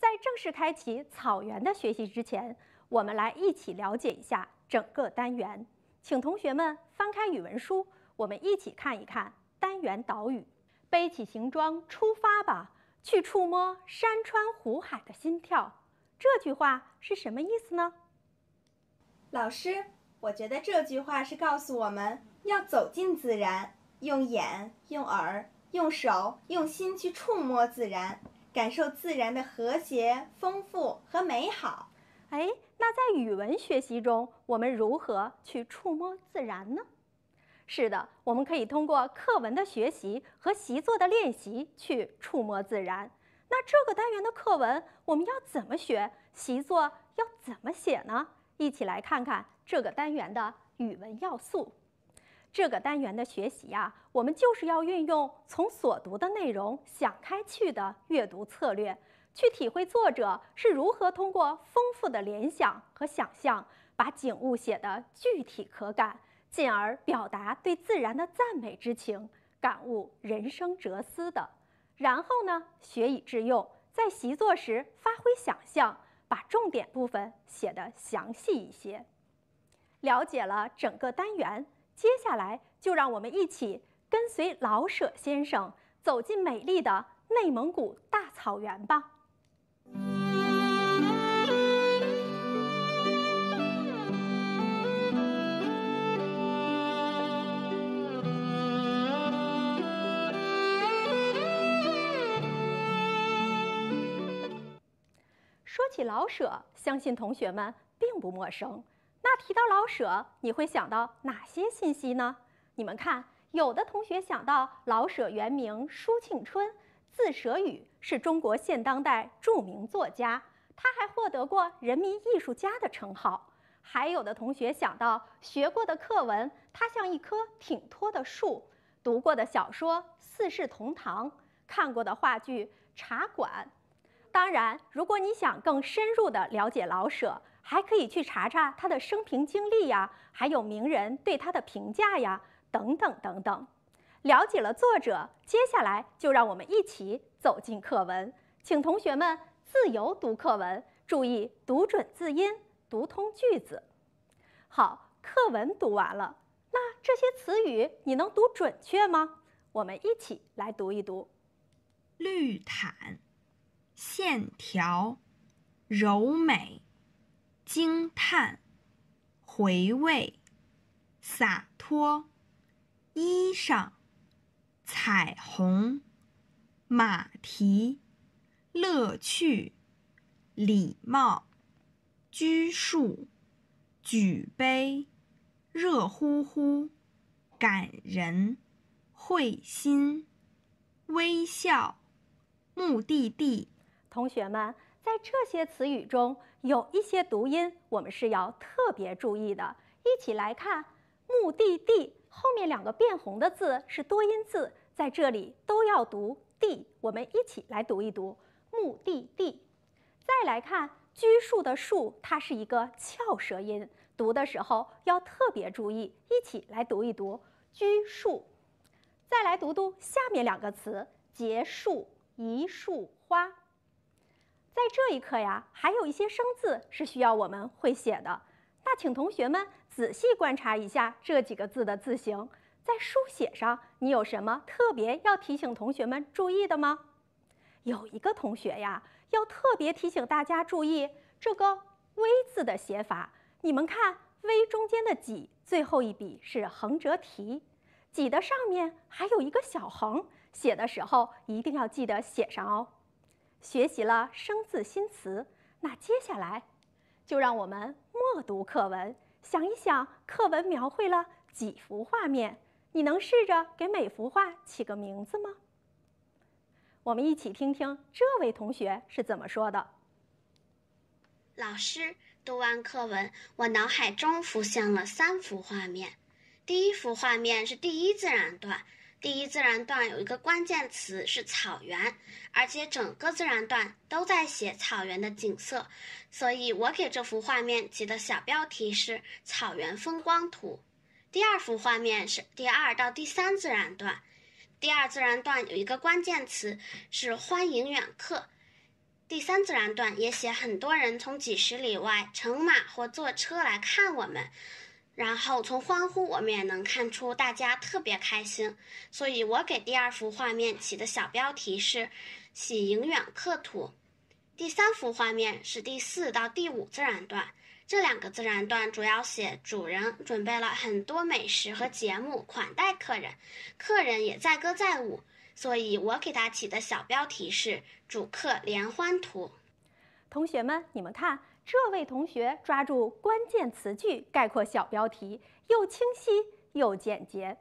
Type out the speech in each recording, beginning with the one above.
在正式开启草原的学习之前，我们来一起了解一下整个单元。请同学们翻开语文书，我们一起看一看单元导语：“背起行装，出发吧，去触摸山川湖海的心跳。”这句话是什么意思呢？老师，我觉得这句话是告诉我们要走进自然，用眼、用耳、用手、用心去触摸自然。感受自然的和谐、丰富和美好。哎，那在语文学习中，我们如何去触摸自然呢？是的，我们可以通过课文的学习和习作的练习去触摸自然。那这个单元的课文我们要怎么学？习作要怎么写呢？一起来看看这个单元的语文要素。这个单元的学习呀，我们就是要运用从所读的内容想开去的阅读策略，去体会作者是如何通过丰富的联想和想象，把景物写得具体可感，进而表达对自然的赞美之情，感悟人生哲思的。然后呢，学以致用，在习作时发挥想象，把重点部分写得详细一些。了解了整个单元。接下来，就让我们一起跟随老舍先生走进美丽的内蒙古大草原吧。说起老舍，相信同学们并不陌生。那提到老舍，你会想到哪些信息呢？你们看，有的同学想到老舍原名舒庆春，字舍予，是中国现当代著名作家，他还获得过人民艺术家的称号。还有的同学想到学过的课文《他像一棵挺脱的树》，读过的小说《四世同堂》，看过的话剧《茶馆》。当然，如果你想更深入的了解老舍，还可以去查查他的生平经历呀，还有名人对他的评价呀，等等等等。了解了作者，接下来就让我们一起走进课文。请同学们自由读课文，注意读准字音，读通句子。好，课文读完了，那这些词语你能读准确吗？我们一起来读一读：绿毯、线条、柔美。惊叹，回味，洒脱，衣裳，彩虹，马蹄，乐趣，礼貌，拘束，举杯，热乎乎，感人，会心，微笑，目的地。同学们。在这些词语中，有一些读音我们是要特别注意的。一起来看“目的地”后面两个变红的字是多音字，在这里都要读“地”。我们一起来读一读“目的地”。再来看“拘束”的“束”，它是一个翘舌音，读的时候要特别注意。一起来读一读“拘束”。再来读读下面两个词：“结束”“一束花”。在这一课呀，还有一些生字是需要我们会写的。那请同学们仔细观察一下这几个字的字形，在书写上你有什么特别要提醒同学们注意的吗？有一个同学呀，要特别提醒大家注意这个“微”字的写法。你们看，“微”中间的“几”，最后一笔是横折提，“几”的上面还有一个小横，写的时候一定要记得写上哦。学习了生字新词，那接下来就让我们默读课文，想一想课文描绘了几幅画面？你能试着给每幅画起个名字吗？我们一起听听这位同学是怎么说的。老师读完课文，我脑海中浮现了三幅画面，第一幅画面是第一自然段。第一自然段有一个关键词是草原，而且整个自然段都在写草原的景色，所以我给这幅画面起的小标题是“草原风光图”。第二幅画面是第二到第三自然段，第二自然段有一个关键词是“欢迎远客”，第三自然段也写很多人从几十里外乘马或坐车来看我们。然后从欢呼，我们也能看出大家特别开心，所以我给第二幅画面起的小标题是“喜迎远客图”。第三幅画面是第四到第五自然段，这两个自然段主要写主人准备了很多美食和节目款待客人，客人也载歌载舞，所以我给他起的小标题是“主客联欢图”。同学们，你们看。这位同学抓住关键词句概括小标题，又清晰又简洁。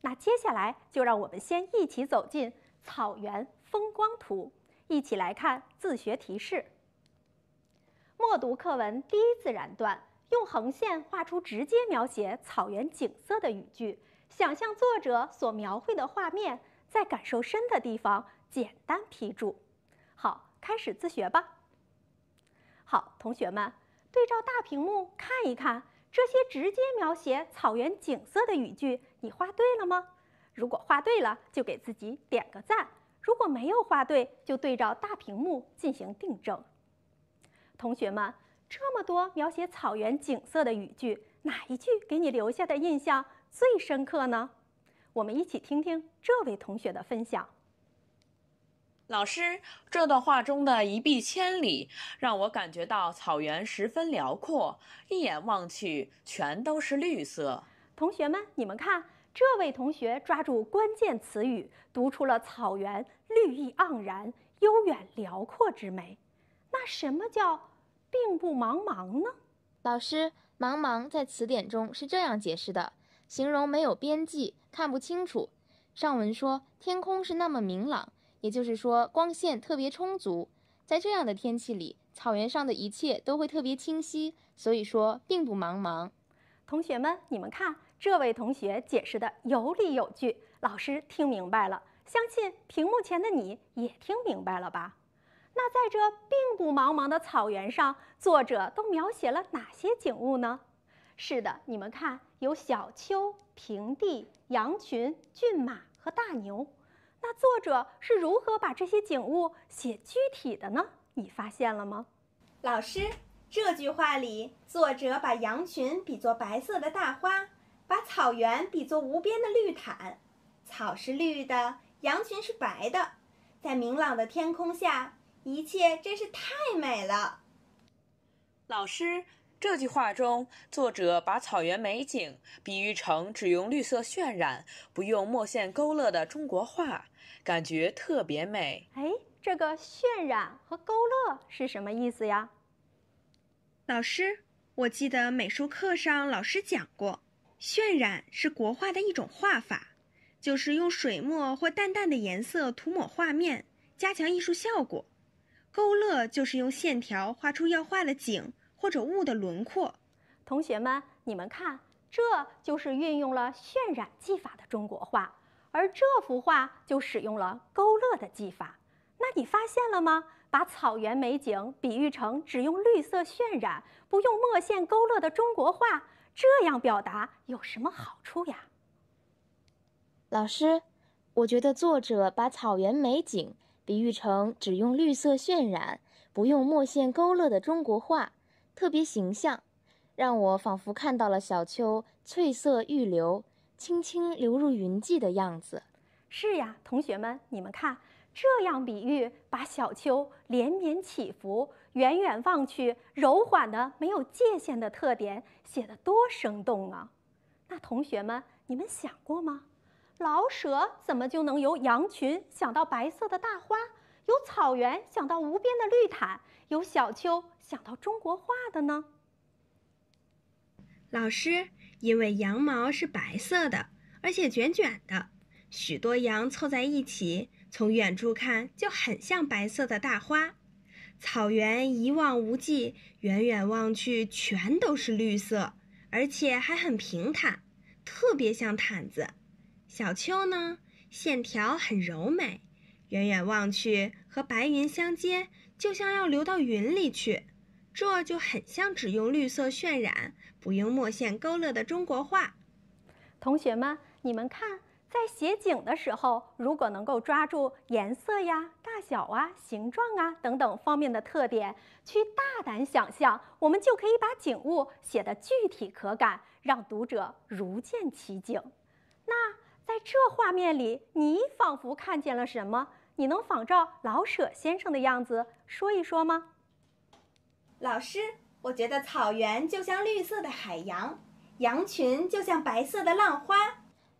那接下来就让我们先一起走进草原风光图，一起来看自学提示。默读课文第一自然段，用横线画出直接描写草原景色的语句，想象作者所描绘的画面，在感受深的地方简单批注。好，开始自学吧。好，同学们，对照大屏幕看一看这些直接描写草原景色的语句，你画对了吗？如果画对了，就给自己点个赞；如果没有画对，就对照大屏幕进行订正。同学们，这么多描写草原景色的语句，哪一句给你留下的印象最深刻呢？我们一起听听这位同学的分享。老师，这段话中的一碧千里让我感觉到草原十分辽阔，一眼望去全都是绿色。同学们，你们看，这位同学抓住关键词语，读出了草原绿意盎然、悠远辽阔之美。那什么叫并不茫茫呢？老师，茫茫在词典中是这样解释的：形容没有边际，看不清楚。上文说天空是那么明朗。也就是说，光线特别充足，在这样的天气里，草原上的一切都会特别清晰，所以说并不茫茫。同学们，你们看，这位同学解释的有理有据，老师听明白了，相信屏幕前的你也听明白了吧？那在这并不茫茫的草原上，作者都描写了哪些景物呢？是的，你们看，有小丘、平地、羊群、骏马和大牛。那作者是如何把这些景物写具体的呢？你发现了吗？老师，这句话里，作者把羊群比作白色的大花，把草原比作无边的绿毯。草是绿的，羊群是白的，在明朗的天空下，一切真是太美了。老师，这句话中，作者把草原美景比喻成只用绿色渲染，不用墨线勾勒的中国画。感觉特别美。哎，这个渲染和勾勒是什么意思呀？老师，我记得美术课上老师讲过，渲染是国画的一种画法，就是用水墨或淡淡的颜色涂抹画面，加强艺术效果；勾勒就是用线条画出要画的景或者物的轮廓。同学们，你们看，这就是运用了渲染技法的中国画。而这幅画就使用了勾勒的技法，那你发现了吗？把草原美景比喻成只用绿色渲染、不用墨线勾勒的中国画，这样表达有什么好处呀？老师，我觉得作者把草原美景比喻成只用绿色渲染、不用墨线勾勒的中国画，特别形象，让我仿佛看到了小丘翠色欲流。轻轻流入云际的样子，是呀，同学们，你们看，这样比喻把小丘连绵起伏、远远望去柔缓的没有界限的特点写得多生动啊！那同学们，你们想过吗？老舍怎么就能由羊群想到白色的大花，由草原想到无边的绿毯，由小丘想到中国画的呢？老师。因为羊毛是白色的，而且卷卷的，许多羊凑在一起，从远处看就很像白色的大花。草原一望无际，远远望去全都是绿色，而且还很平坦，特别像毯子。小丘呢，线条很柔美，远远望去和白云相接，就像要流到云里去，这就很像只用绿色渲染。不用墨线勾勒的中国画，同学们，你们看，在写景的时候，如果能够抓住颜色呀、大小啊、形状啊等等方面的特点，去大胆想象，我们就可以把景物写的具体可感，让读者如见其景。那在这画面里，你仿佛看见了什么？你能仿照老舍先生的样子说一说吗？老师。我觉得草原就像绿色的海洋，羊群就像白色的浪花。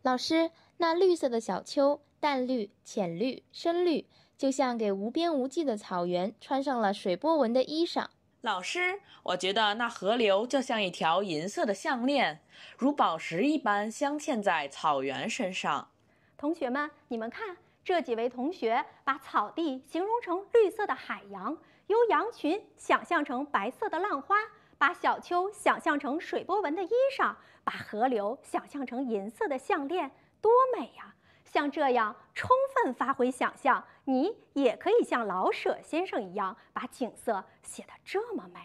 老师，那绿色的小丘，淡绿、浅绿、深绿，就像给无边无际的草原穿上了水波纹的衣裳。老师，我觉得那河流就像一条银色的项链，如宝石一般镶嵌在草原身上。同学们，你们看，这几位同学把草地形容成绿色的海洋。由羊群想象成白色的浪花，把小丘想象成水波纹的衣裳，把河流想象成银色的项链，多美呀！像这样充分发挥想象，你也可以像老舍先生一样，把景色写得这么美。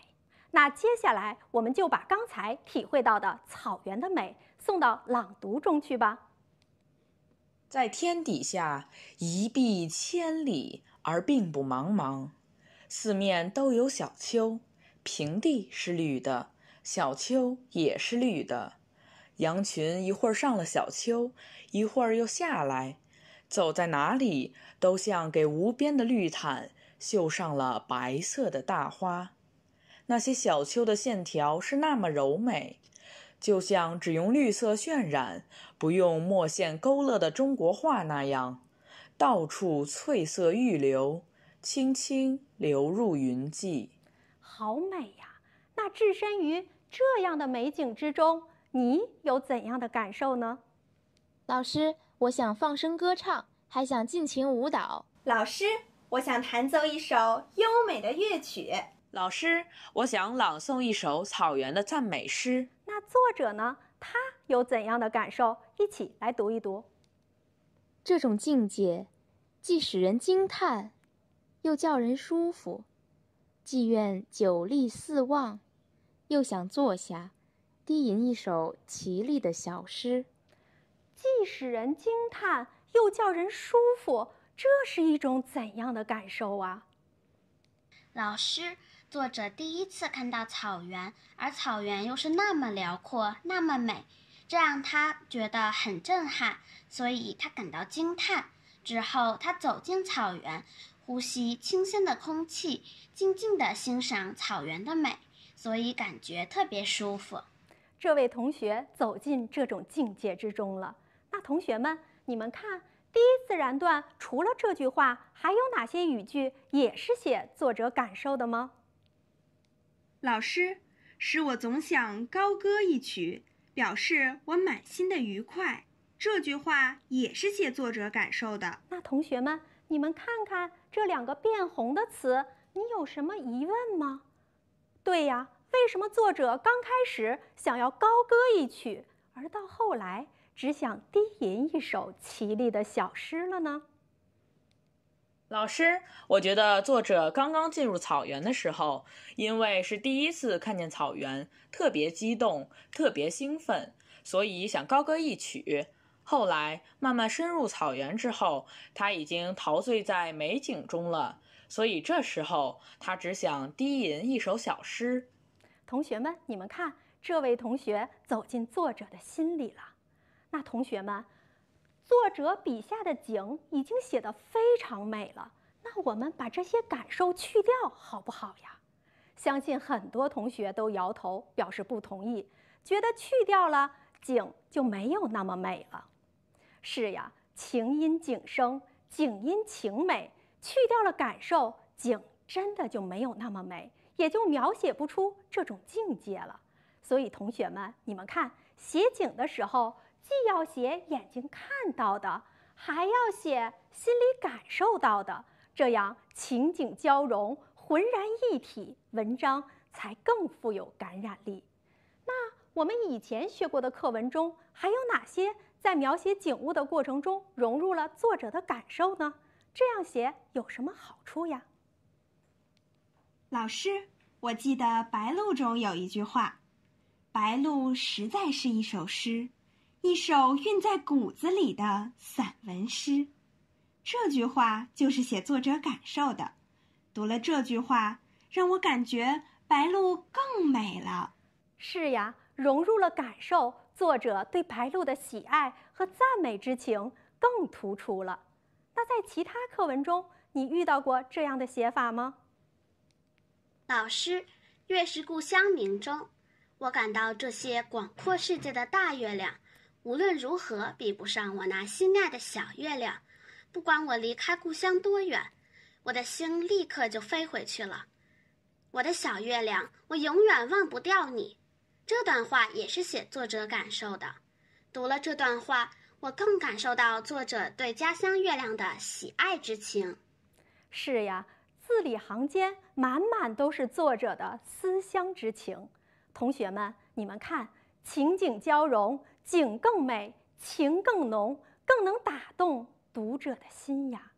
那接下来，我们就把刚才体会到的草原的美送到朗读中去吧。在天底下一碧千里，而并不茫茫。四面都有小丘，平地是绿的，小丘也是绿的。羊群一会儿上了小丘，一会儿又下来。走在哪里都像给无边的绿毯绣上了白色的大花。那些小丘的线条是那么柔美，就像只用绿色渲染，不用墨线勾勒的中国画那样，到处翠色欲流。轻轻流入云际，好美呀！那置身于这样的美景之中，你有怎样的感受呢？老师，我想放声歌唱，还想尽情舞蹈。老师，我想弹奏一首优美的乐曲。老师，我想朗诵一首草原的赞美诗。那作者呢？他有怎样的感受？一起来读一读。这种境界，既使人惊叹。又叫人舒服，既愿久立四望，又想坐下，低吟一首奇丽的小诗。既使人惊叹，又叫人舒服，这是一种怎样的感受啊？老师，作者第一次看到草原，而草原又是那么辽阔，那么美，这让他觉得很震撼，所以他感到惊叹。之后，他走进草原。呼吸清新的空气，静静地欣赏草原的美，所以感觉特别舒服。这位同学走进这种境界之中了。那同学们，你们看，第一自然段除了这句话，还有哪些语句也是写作者感受的吗？老师，使我总想高歌一曲，表示我满心的愉快。这句话也是写作者感受的。那同学们。你们看看这两个变红的词，你有什么疑问吗？对呀，为什么作者刚开始想要高歌一曲，而到后来只想低吟一首绮丽的小诗了呢？老师，我觉得作者刚刚进入草原的时候，因为是第一次看见草原，特别激动，特别兴奋，所以想高歌一曲。后来慢慢深入草原之后，他已经陶醉在美景中了，所以这时候他只想低吟一首小诗。同学们，你们看，这位同学走进作者的心里了。那同学们，作者笔下的景已经写的非常美了，那我们把这些感受去掉好不好呀？相信很多同学都摇头表示不同意，觉得去掉了景就没有那么美了。是呀，情因景生，景因情美。去掉了感受，景真的就没有那么美，也就描写不出这种境界了。所以，同学们，你们看，写景的时候既要写眼睛看到的，还要写心里感受到的，这样情景交融，浑然一体，文章才更富有感染力。那我们以前学过的课文中还有哪些？在描写景物的过程中融入了作者的感受呢，这样写有什么好处呀？老师，我记得《白鹭》中有一句话：“白鹭实在是一首诗，一首韵在骨子里的散文诗。”这句话就是写作者感受的。读了这句话，让我感觉白鹭更美了。是呀，融入了感受。作者对白鹭的喜爱和赞美之情更突出了。那在其他课文中，你遇到过这样的写法吗？老师，月是故乡明中，我感到这些广阔世界的大月亮，无论如何比不上我那心爱的小月亮。不管我离开故乡多远，我的心立刻就飞回去了。我的小月亮，我永远忘不掉你。这段话也是写作者感受的。读了这段话，我更感受到作者对家乡月亮的喜爱之情。是呀，字里行间满满都是作者的思乡之情。同学们，你们看，情景交融，景更美，情更浓，更能打动读者的心呀。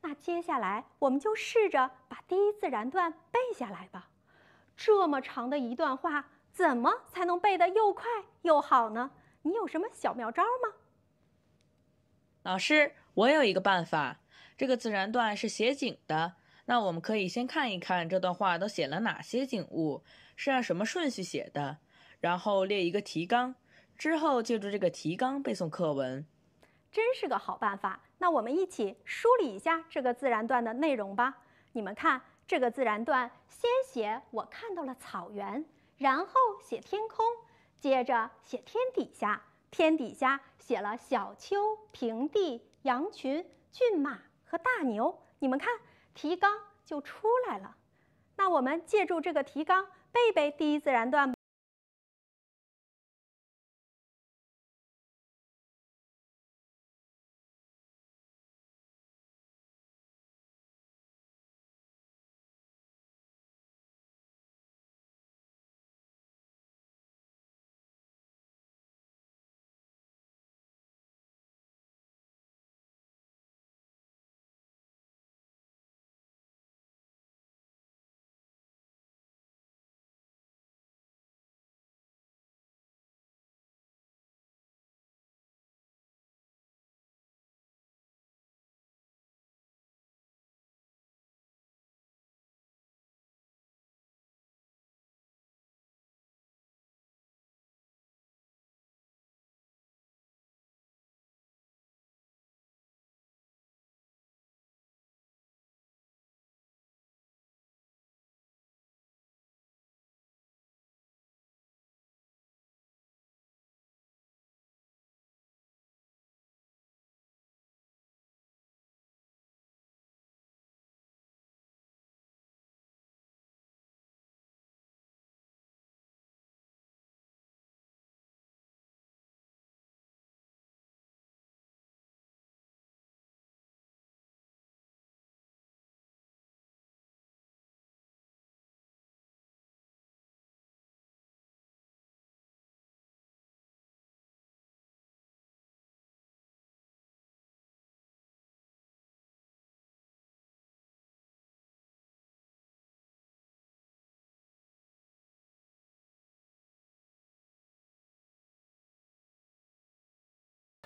那接下来，我们就试着把第一自然段背下来吧。这么长的一段话，怎么才能背得又快又好呢？你有什么小妙招吗？老师，我有一个办法。这个自然段是写景的，那我们可以先看一看这段话都写了哪些景物，是按什么顺序写的，然后列一个提纲，之后借助这个提纲背诵课文。真是个好办法。那我们一起梳理一下这个自然段的内容吧。你们看。这个自然段先写我看到了草原，然后写天空，接着写天底下，天底下写了小丘、平地、羊群、骏马和大牛。你们看，提纲就出来了。那我们借助这个提纲背背第一自然段。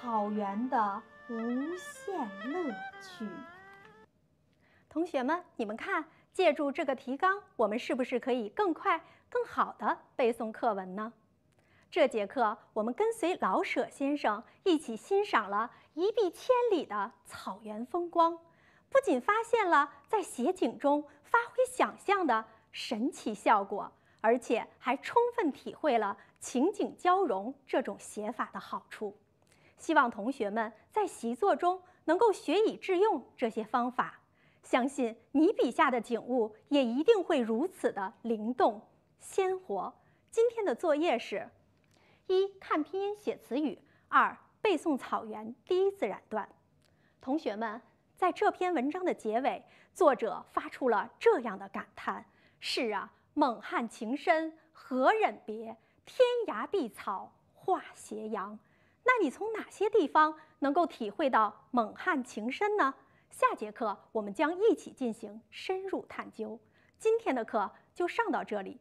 草原的无限乐趣。同学们，你们看，借助这个提纲，我们是不是可以更快、更好的背诵课文呢？这节课，我们跟随老舍先生一起欣赏了一碧千里的草原风光，不仅发现了在写景中发挥想象的神奇效果，而且还充分体会了情景交融这种写法的好处。希望同学们在习作中能够学以致用这些方法，相信你笔下的景物也一定会如此的灵动鲜活。今天的作业是：一看拼音写词语，二背诵《草原》第一自然段。同学们，在这篇文章的结尾，作者发出了这样的感叹：“是啊，蒙汉情深何忍别，天涯碧草话斜阳。”那你从哪些地方能够体会到蒙汉情深呢？下节课我们将一起进行深入探究。今天的课就上到这里。